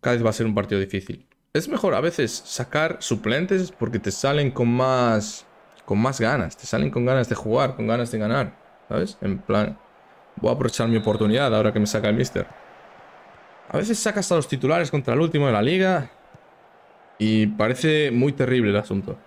cada vez va a ser un partido difícil. Es mejor a veces sacar suplentes porque te salen con más, con más ganas, te salen con ganas de jugar, con ganas de ganar, ¿sabes? En plan, voy a aprovechar mi oportunidad ahora que me saca el mister. A veces sacas a los titulares contra el último de la liga y parece muy terrible el asunto.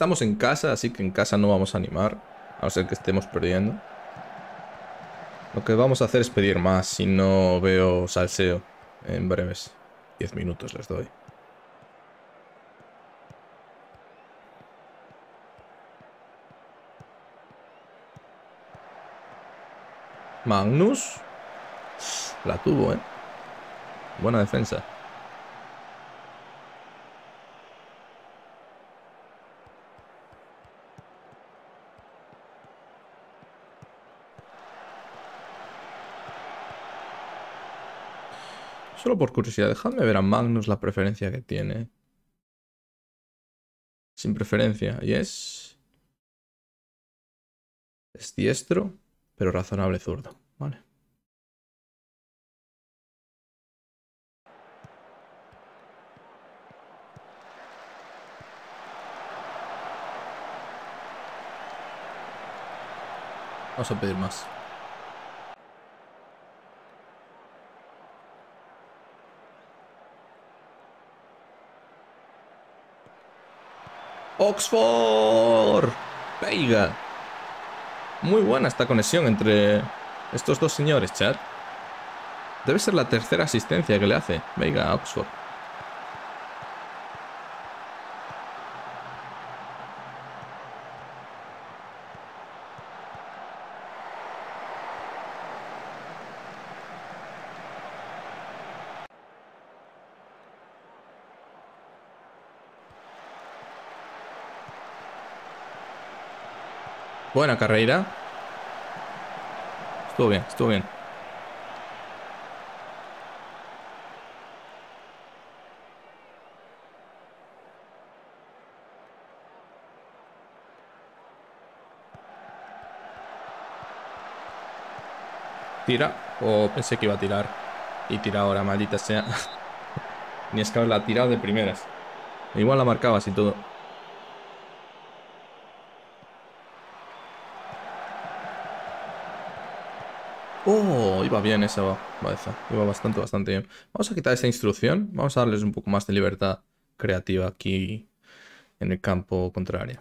Estamos en casa, así que en casa no vamos a animar. A no ser que estemos perdiendo. Lo que vamos a hacer es pedir más si no veo salseo en breves. 10 minutos les doy. Magnus. La tuvo, ¿eh? Buena defensa. por curiosidad, dejadme ver a Magnus la preferencia que tiene. Sin preferencia, y es... Es diestro, pero razonable zurdo. Vale. Vamos a pedir más. Oxford. Veiga. Muy buena esta conexión entre estos dos señores, chat. Debe ser la tercera asistencia que le hace Veiga a Oxford. Buena carrera. Estuvo bien, estuvo bien. Tira. O oh, pensé que iba a tirar. Y tira ahora, maldita sea. Ni es que ha tirado de primeras. Igual la marcaba así todo. Va bien esa cabeza. Iba bastante, bastante bien. Vamos a quitar esa instrucción. Vamos a darles un poco más de libertad creativa aquí en el campo contrario.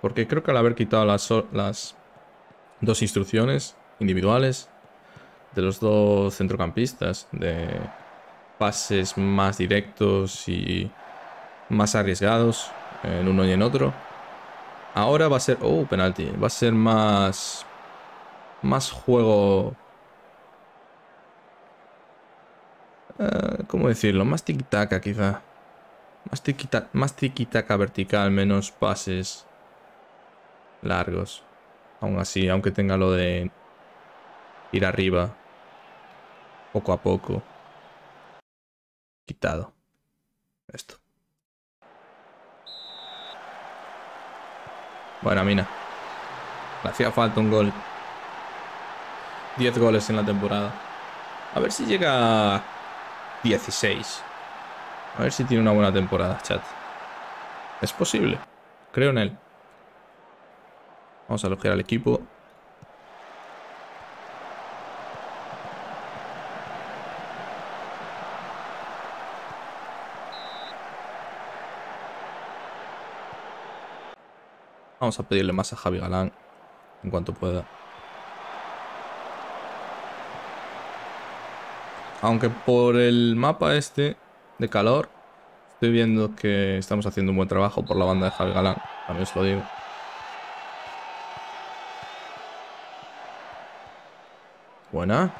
Porque creo que al haber quitado las, las dos instrucciones individuales de los dos centrocampistas, de pases más directos y más arriesgados en uno y en otro, Ahora va a ser... Oh, penalti. Va a ser más... Más juego... Eh, ¿Cómo decirlo? Más tiki-taka quizá. Más tiki-taka más vertical, menos pases largos. Aún así, aunque tenga lo de ir arriba. Poco a poco. Quitado. Esto. Bueno, mina. Le hacía falta un gol. 10 goles en la temporada. A ver si llega a 16. A ver si tiene una buena temporada, chat. Es posible. Creo en él. Vamos a elogiar al equipo. Vamos a pedirle más a Javi Galán en cuanto pueda. Aunque por el mapa este de calor estoy viendo que estamos haciendo un buen trabajo por la banda de Javi Galán, también os lo digo. Buena.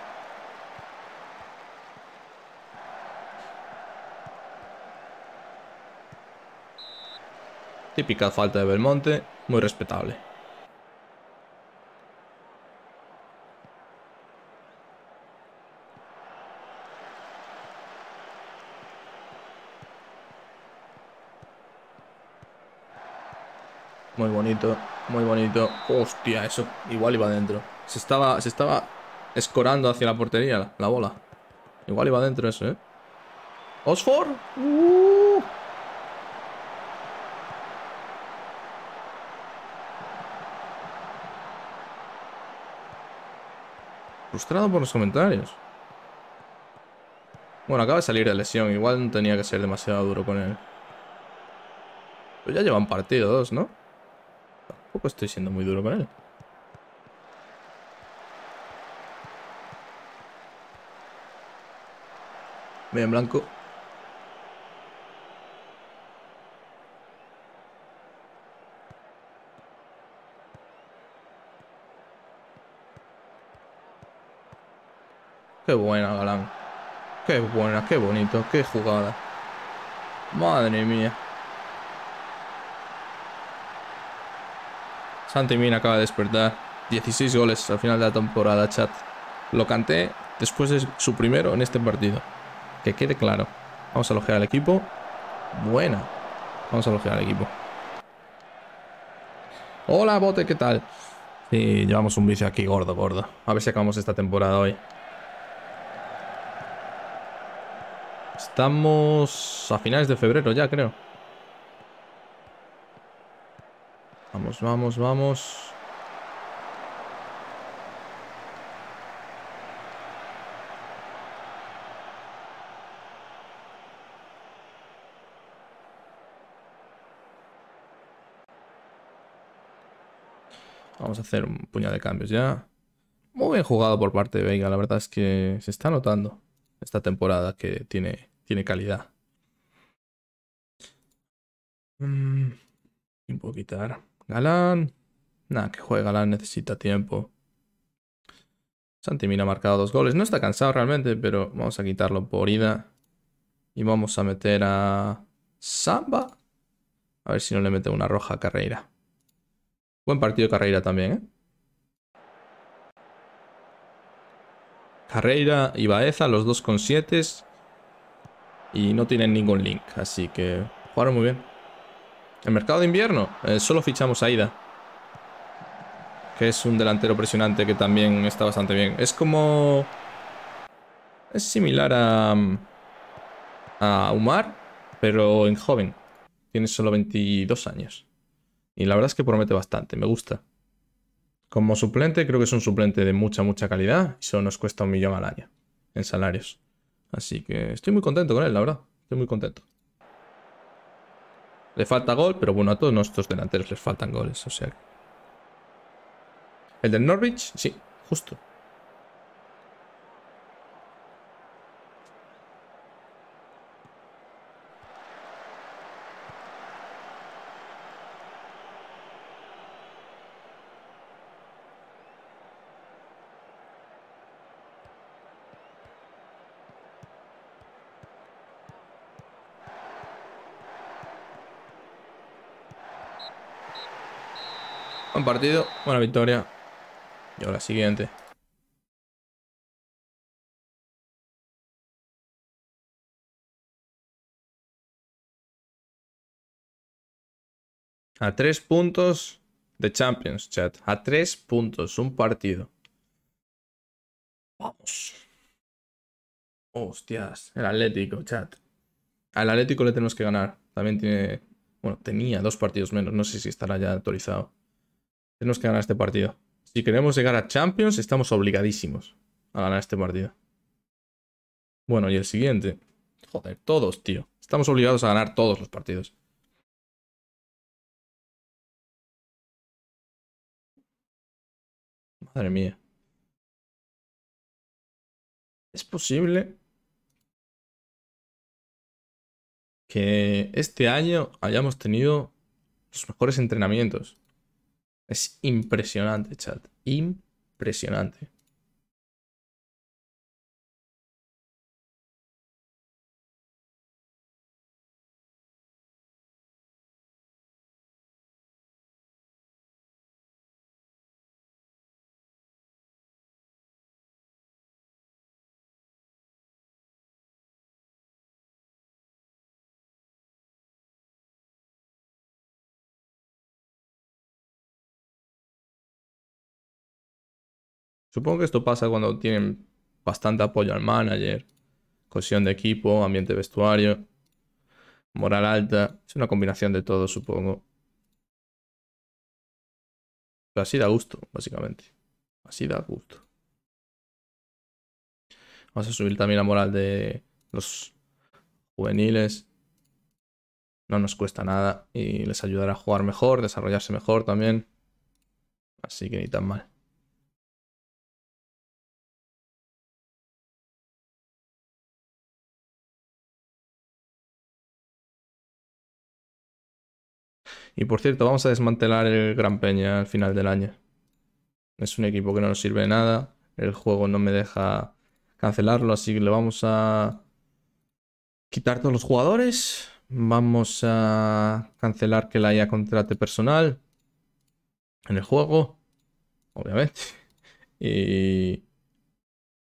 Típica falta de Belmonte muy respetable. Muy bonito, muy bonito. Hostia, eso igual iba adentro. Se estaba, se estaba escorando hacia la portería la, bola. Igual iba adentro eso, ¿eh? ¡Osfor! Uh. Frustrado por los comentarios. Bueno, acaba de salir de lesión. Igual no tenía que ser demasiado duro con él. Pero ya llevan partido dos, ¿no? Tampoco estoy siendo muy duro con él. Bien, blanco. Qué buena, Galán. Qué buena, qué bonito, qué jugada. Madre mía. Santi Mina acaba de despertar. 16 goles al final de la temporada, chat. Lo canté después de su primero en este partido. Que quede claro. Vamos a elogiar al equipo. Buena. Vamos a elogiar al equipo. Hola, bote, ¿qué tal? Sí, llevamos un vicio aquí gordo, gordo. A ver si acabamos esta temporada hoy. Estamos a finales de febrero ya, creo. Vamos, vamos, vamos. Vamos a hacer un puñado de cambios ya. Muy bien jugado por parte de Vega. la verdad es que se está notando esta temporada que tiene tiene calidad. Mm. Y quitar? Galán. Nada, que juega, Galán, necesita tiempo. mira ha marcado dos goles. No está cansado realmente, pero vamos a quitarlo por ida. Y vamos a meter a Samba. A ver si no le mete una roja a Carreira. Buen partido Carreira también, ¿eh? Carreira y Baeza, los dos con 7 y no tienen ningún link, así que jugaron muy bien. El mercado de invierno, eh, solo fichamos a Ida, que es un delantero presionante que también está bastante bien. Es como... Es similar a... a Umar, pero en joven. Tiene solo 22 años. Y la verdad es que promete bastante, me gusta. Como suplente, creo que es un suplente de mucha, mucha calidad. solo nos cuesta un millón al año en salarios. Así que estoy muy contento con él, la verdad. Estoy muy contento. Le falta gol, pero bueno, a todos nuestros delanteros les faltan goles, o sea. ¿El del Norwich? Sí, justo. partido, buena victoria. Y ahora siguiente. A tres puntos de Champions, chat. A tres puntos, un partido. Vamos. Hostias, el Atlético, chat. Al Atlético le tenemos que ganar. También tiene. Bueno, tenía dos partidos menos. No sé si estará ya actualizado. Tenemos que ganar este partido. Si queremos llegar a Champions, estamos obligadísimos a ganar este partido. Bueno, y el siguiente. Joder, todos, tío. Estamos obligados a ganar todos los partidos. Madre mía. Es posible que este año hayamos tenido los mejores entrenamientos. Es impresionante, chat. Impresionante. Supongo que esto pasa cuando tienen bastante apoyo al manager, cohesión de equipo, ambiente vestuario, moral alta. Es una combinación de todo, supongo. Pero así da gusto, básicamente. Así da gusto. Vamos a subir también la moral de los juveniles. No nos cuesta nada y les ayudará a jugar mejor, desarrollarse mejor también. Así que ni tan mal. Y por cierto, vamos a desmantelar el Gran Peña al final del año. Es un equipo que no nos sirve de nada. El juego no me deja cancelarlo, así que le vamos a quitar todos los jugadores. Vamos a cancelar que la haya contrate personal en el juego, obviamente. Y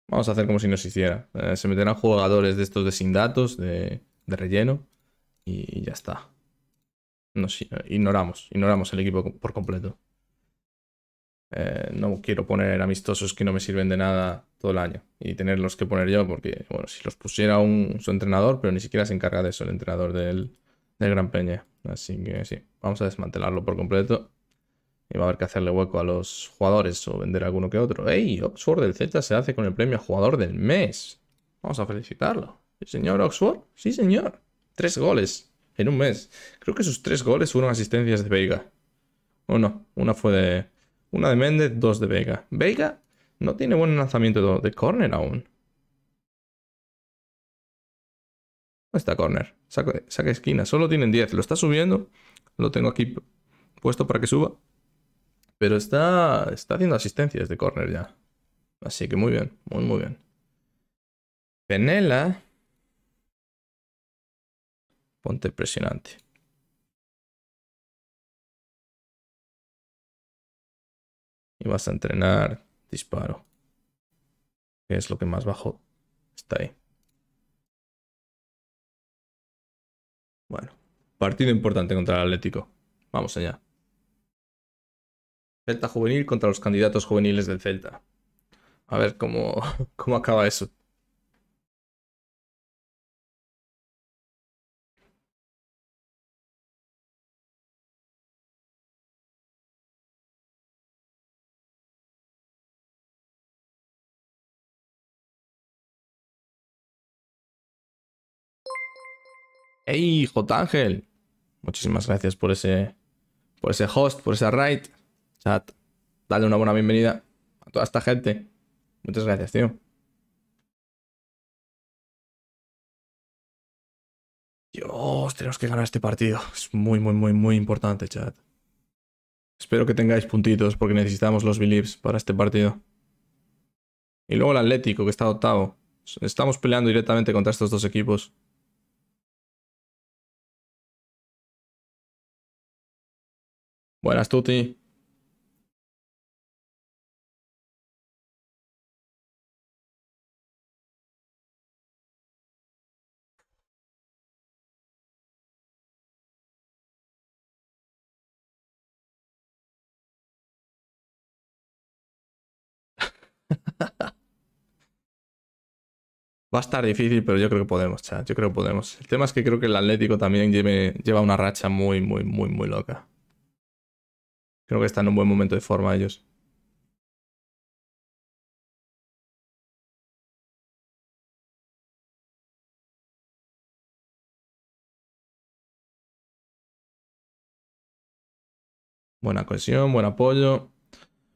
vamos a hacer como si no se hiciera. Eh, se meterán jugadores de estos de sin datos, de relleno, y ya está nos eh, ignoramos, ignoramos el equipo por completo. Eh, no quiero poner amistosos que no me sirven de nada todo el año y tenerlos que poner yo porque, bueno, si los pusiera un, su entrenador, pero ni siquiera se encarga de eso el entrenador del, Gran Peña. Así que sí, vamos a desmantelarlo por completo y va a haber que hacerle hueco a los jugadores o vender alguno que otro. ¡Ey! Oxford del Z se hace con el premio jugador del mes. Vamos a felicitarlo. ¿El señor Oxford? Sí, señor. Tres goles en un mes. Creo que sus tres goles fueron asistencias de Veiga. O no, una fue de. Una de Méndez, dos de Vega. Vega no tiene buen lanzamiento de córner aún. No está corner. Saca, esquina. Solo tienen 10. Lo está subiendo. Lo tengo aquí puesto para que suba. Pero está, está haciendo asistencias de córner ya. Así que muy bien. Muy, muy bien. Penela Ponte impresionante. Y vas a entrenar disparo. Que es lo que más bajo está ahí. Bueno, partido importante contra el Atlético. Vamos allá. Celta juvenil contra los candidatos juveniles del Celta. A ver cómo, cómo acaba eso. ¡Ey, J. Ángel! Muchísimas gracias por ese, por ese host, por ese raid. Chat, dale una buena bienvenida a toda esta gente. Muchas gracias, tío. Dios, tenemos que ganar este partido. Es muy, muy, muy, muy importante, chat. Espero que tengáis puntitos porque necesitamos los beliefs para este partido. Y luego el Atlético, que está octavo. Estamos peleando directamente contra estos dos equipos. Buenas Tuti Va a estar difícil, pero yo creo que podemos, chat. Yo creo que podemos. El tema es que creo que el Atlético también lleva una racha muy, muy, muy, muy loca. Creo que están en un buen momento de forma ellos. Buena cohesión, buen apoyo,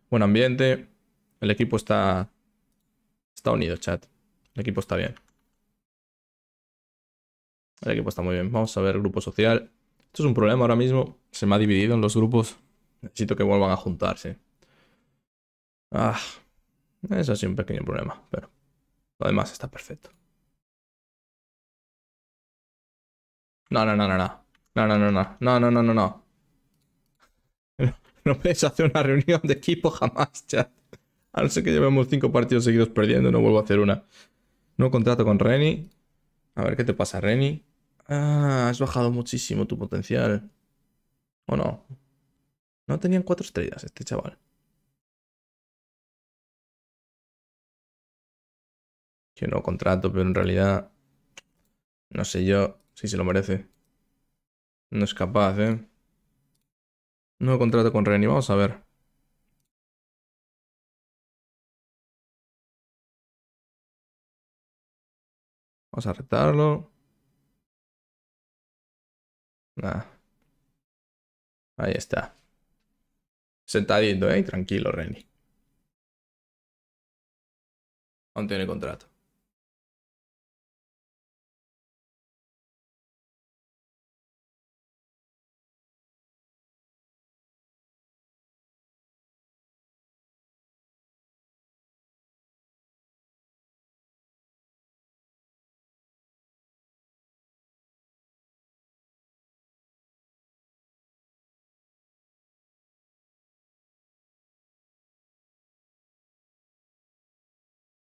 buen ambiente. El equipo está, está unido, chat. El equipo está bien. El equipo está muy bien. Vamos a ver grupo social. Esto es un problema ahora mismo. Se me ha dividido en los grupos. Necesito que vuelvan a juntarse. Ah, eso ha sido un pequeño problema, pero lo demás está perfecto. No, no, no, no, no. No, no, no, no. No, no, no, no, no. No puedes hacer una reunión de equipo jamás, chat. A no ser que llevemos cinco partidos seguidos perdiendo, no vuelvo a hacer una. No contrato con Reni. A ver, ¿qué te pasa, Reni? Ah, has bajado muchísimo tu potencial. ¿O no? No tenían cuatro estrellas este chaval. Que no contrato, pero en realidad no sé yo si se lo merece. No es capaz, ¿eh? No contrato con Reni, vamos a ver. Vamos a retarlo. Nah. Ahí está. Se Sentadito, ¿eh? Tranquilo, Reni. Aún tiene contrato.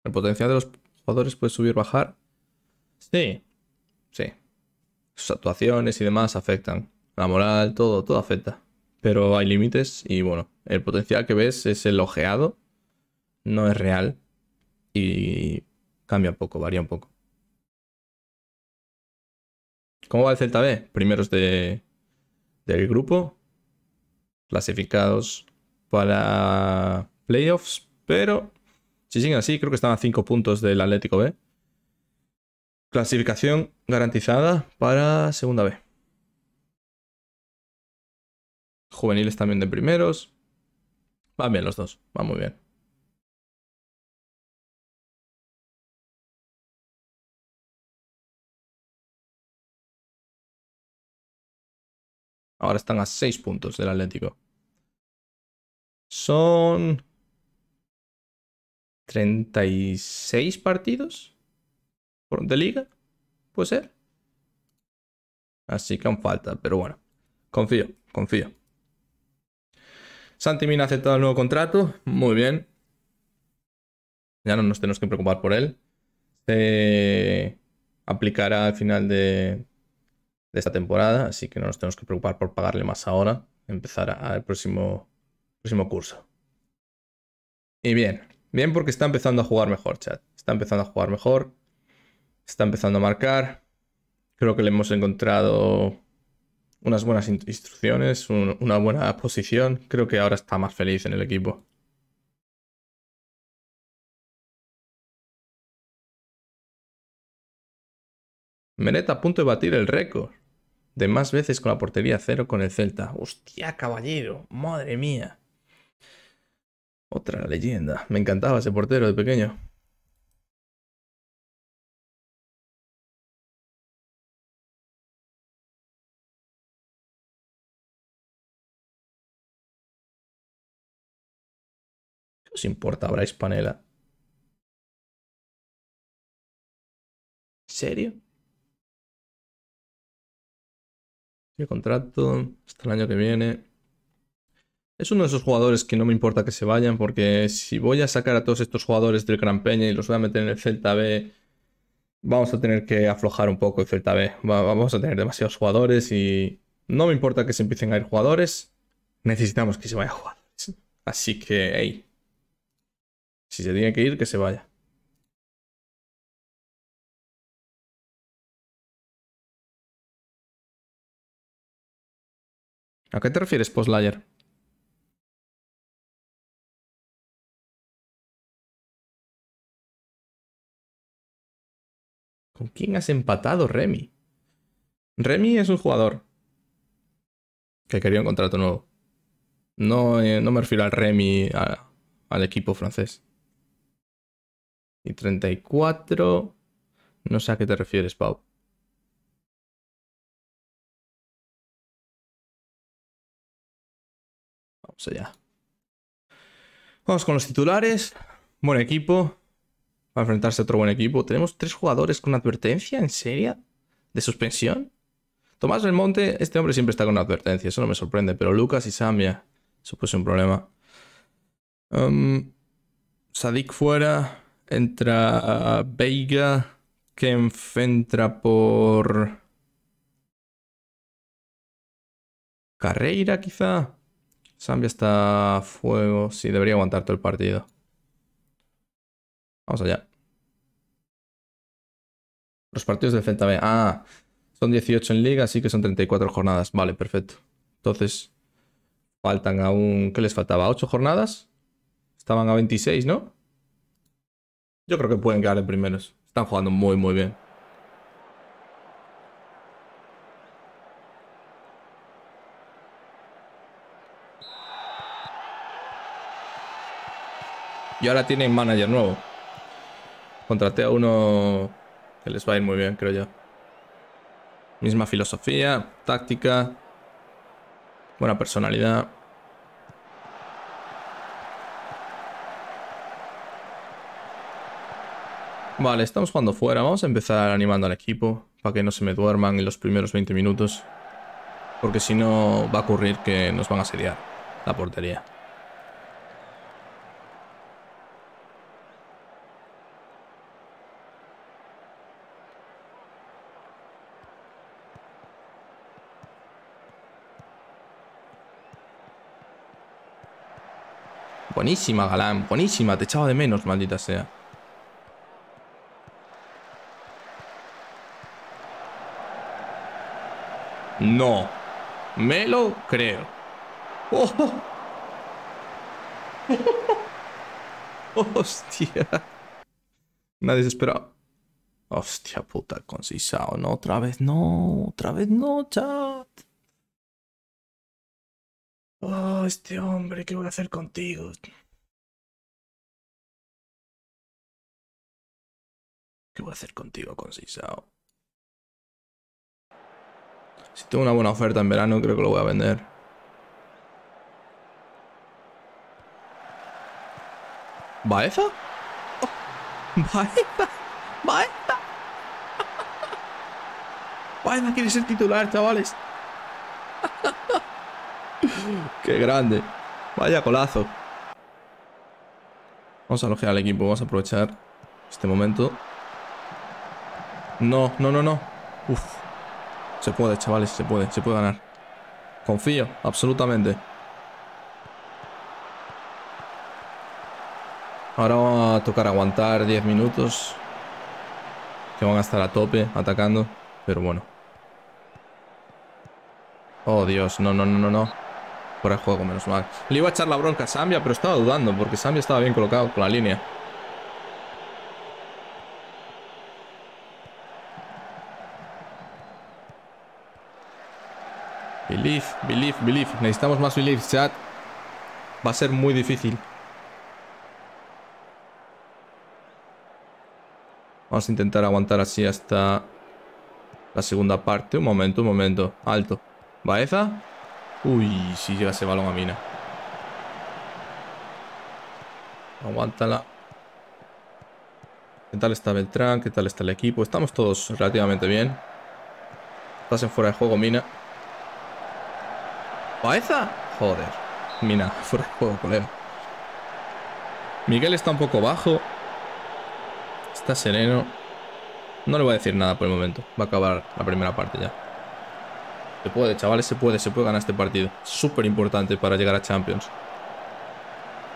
El potencial de los jugadores puede subir, o bajar. Sí. Sí. Sus actuaciones y demás afectan. La moral, todo, todo afecta. Pero hay límites y bueno, el potencial que ves es el ojeado. No es real. Y cambia un poco, varía un poco. ¿Cómo va el Celta B? Primeros de, del grupo. Clasificados para playoffs, pero si siguen así, creo que están a 5 puntos del Atlético B. Clasificación garantizada para segunda B. Juveniles también de primeros. Van bien los dos, van muy bien. Ahora están a 6 puntos del Atlético. Son 36 partidos de liga, puede ser. Así que aún falta, pero bueno, confío, confío. Santi Mina ha aceptado el nuevo contrato, muy bien. Ya no nos tenemos que preocupar por él. Se aplicará al final de, esta temporada, así que no nos tenemos que preocupar por pagarle más ahora. Empezará el próximo, próximo curso. Y bien, Bien, porque está empezando a jugar mejor, chat. Está empezando a jugar mejor. Está empezando a marcar. Creo que le hemos encontrado unas buenas instrucciones, una buena posición. Creo que ahora está más feliz en el equipo. Meret a punto de batir el récord de más veces con la portería cero con el Celta. Hostia, caballero, madre mía. Otra leyenda. Me encantaba ese portero de pequeño. ¿Qué os importa Brais Panela? ¿Serio? El contrato hasta el año que viene. Es uno de esos jugadores que no me importa que se vayan, porque si voy a sacar a todos estos jugadores del Gran Peña y los voy a meter en el Celta B, vamos a tener que aflojar un poco el Celta B. Vamos a tener demasiados jugadores y no me importa que se empiecen a ir jugadores, necesitamos que se vayan jugadores. Así que, hey, si se tiene que ir, que se vaya. ¿A qué te refieres, Postlayer? quién has empatado, Remy? Remy es un jugador que quería un contrato nuevo. No, eh, no me refiero al Remy, al equipo francés. Y 34. No sé a qué te refieres, Pau. Vamos allá. Vamos con los titulares. Buen equipo para enfrentarse a otro buen equipo. Tenemos tres jugadores con advertencia, ¿en serio? ¿De suspensión? Tomás Monte. este hombre siempre está con advertencia, eso no me sorprende, pero Lucas y Samia, eso puso un problema. Um, Sadik fuera, entra Veiga, Que entra por... Carreira quizá. Zambia está a fuego, sí, debería aguantar todo el partido. Vamos allá. Los partidos del Fentame Ah, son 18 en liga, así que son 34 jornadas. Vale, perfecto. Entonces, faltan aún... ¿Qué les faltaba? ¿8 jornadas? Estaban a 26, ¿no? Yo creo que pueden quedar en primeros. Están jugando muy, muy bien. Y ahora tienen manager nuevo. Contraté a uno que les va a ir muy bien, creo yo. Misma filosofía, táctica, buena personalidad. Vale, estamos jugando fuera. Vamos a empezar animando al equipo para que no se me duerman en los primeros 20 minutos. Porque si no, va a ocurrir que nos van a asediar la portería. Buenísima, Galán. Buenísima. Te echaba de menos, maldita sea. No. Me lo creo. Hostia. Nadie se esperaba. Hostia puta, Cisao! No, otra vez no. Otra vez no, chao. este hombre, ¿qué voy a hacer contigo? ¿Qué voy a hacer contigo, Concisao? Si tengo una buena oferta en verano, creo que lo voy a vender. ¿Baeza? Oh, ¿Baeza? ¿Baeza? Baeza quiere ser titular, chavales. Qué grande. Vaya colazo. Vamos a alojar al equipo, vamos a aprovechar este momento. No, no, no, no. Uf. Se puede, chavales, se puede, se puede ganar. Confío, absolutamente. Ahora va a tocar aguantar 10 minutos. Que van a estar a tope atacando. Pero bueno. Oh, Dios. No, no, no, no, no. Por el juego, menos mal. Le iba a echar la bronca a Sambia, pero estaba dudando porque Sambia estaba bien colocado con la línea. belief belief belief Necesitamos más belief chat. Va a ser muy difícil. Vamos a intentar aguantar así hasta la segunda parte. Un momento, un momento. Alto. Baeza. Uy, si llega ese balón a Mina. Aguántala. ¿Qué tal está Beltrán? ¿Qué tal está el equipo? Estamos todos relativamente bien. Estás en fuera de juego, Mina. ¿Paeza? Joder. Mina, fuera de juego, colega. Miguel está un poco bajo. Está sereno. No le voy a decir nada por el momento. Va a acabar la primera parte ya. Se puede, chavales, se puede, se puede ganar este partido. Súper importante para llegar a Champions.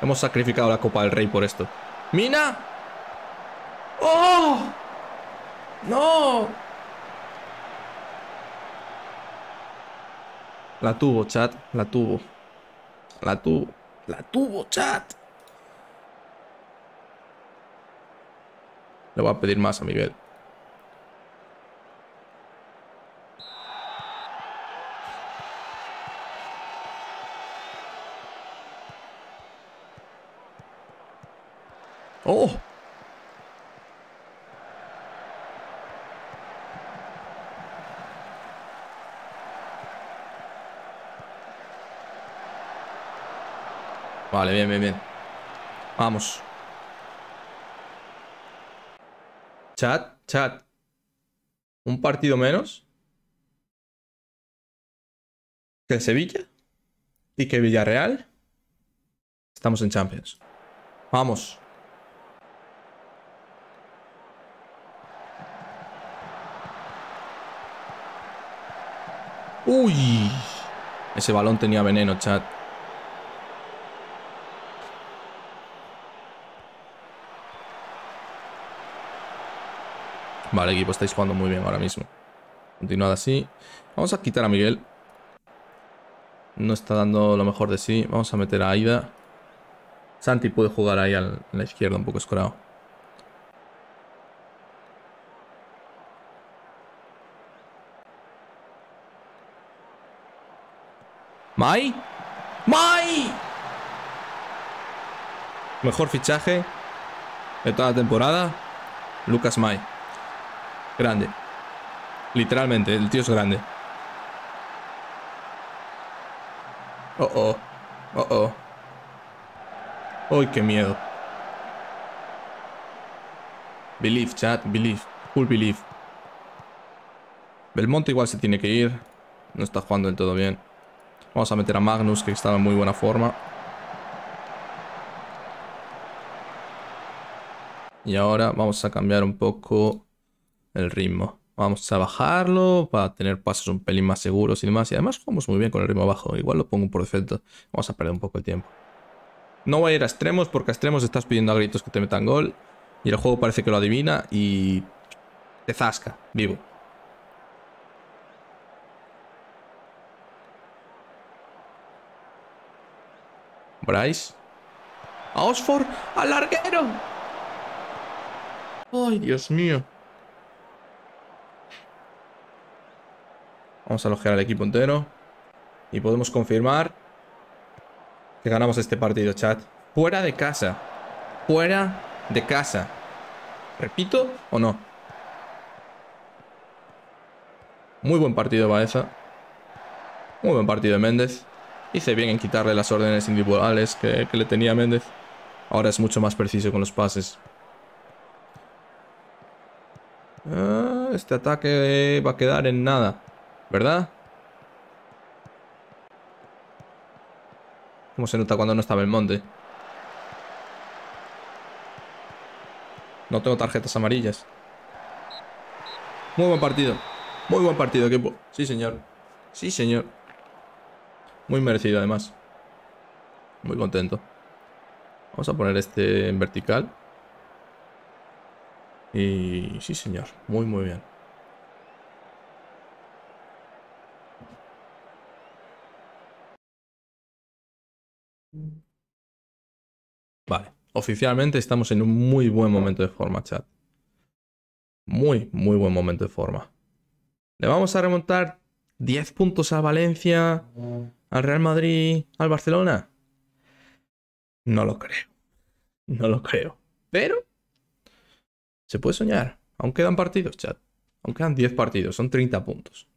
Hemos sacrificado la Copa del Rey por esto. ¡Mina! ¡Oh! ¡No! La tuvo, chat. La tuvo. La tuvo. La tuvo, chat. Le voy a pedir más a Miguel. Oh. Vale, bien, bien, bien. Vamos. Chat, chat. ¿Un partido menos? ¿Que Sevilla? ¿Y que Villarreal? Estamos en Champions. Vamos. ¡Uy! Ese balón tenía veneno, chat. Vale, equipo, estáis jugando muy bien ahora mismo. Continuad así. Vamos a quitar a Miguel. No está dando lo mejor de sí. Vamos a meter a Aida. Santi puede jugar ahí a la izquierda, un poco escorado. Mai. May, Mejor fichaje de toda la temporada. Lucas Mai. Grande. Literalmente, el tío es grande. Oh, oh. Oh, oh. Uy, qué miedo. Believe, chat. Believe. Full believe. Belmonte igual se tiene que ir. No está jugando del todo bien. Vamos a meter a Magnus, que estaba en muy buena forma. Y ahora vamos a cambiar un poco el ritmo. Vamos a bajarlo para tener pasos un pelín más seguros y demás. Y además jugamos muy bien con el ritmo bajo. Igual lo pongo por defecto. Vamos a perder un poco de tiempo. No voy a ir a extremos porque a extremos estás pidiendo a gritos que te metan gol. Y el juego parece que lo adivina y te zasca vivo. A Osford Al larguero. Ay, Dios mío. Vamos a alojar al equipo entero. Y podemos confirmar que ganamos este partido, chat. Fuera de casa. Fuera de casa. ¿Repito o no? Muy buen partido Baeza. Muy buen partido Méndez. Hice bien en quitarle las órdenes individuales que, le tenía Méndez. Ahora es mucho más preciso con los pases. Ah, este ataque eh, va a quedar en nada, ¿verdad? ¿Cómo se nota cuando no estaba el monte? No tengo tarjetas amarillas. Muy buen partido. Muy buen partido, equipo. Sí, señor. Sí, señor. Muy merecido además. Muy contento. Vamos a poner este en vertical. Y sí, señor. Muy, muy bien. Vale. Oficialmente estamos en un muy buen momento de forma, chat. Muy, muy buen momento de forma. Le vamos a remontar 10 puntos a Valencia. ¿Al Real Madrid? ¿Al Barcelona? No lo creo. No lo creo. Pero se puede soñar. Aún quedan partidos, chat. Aún quedan 10 partidos. Son 30 puntos.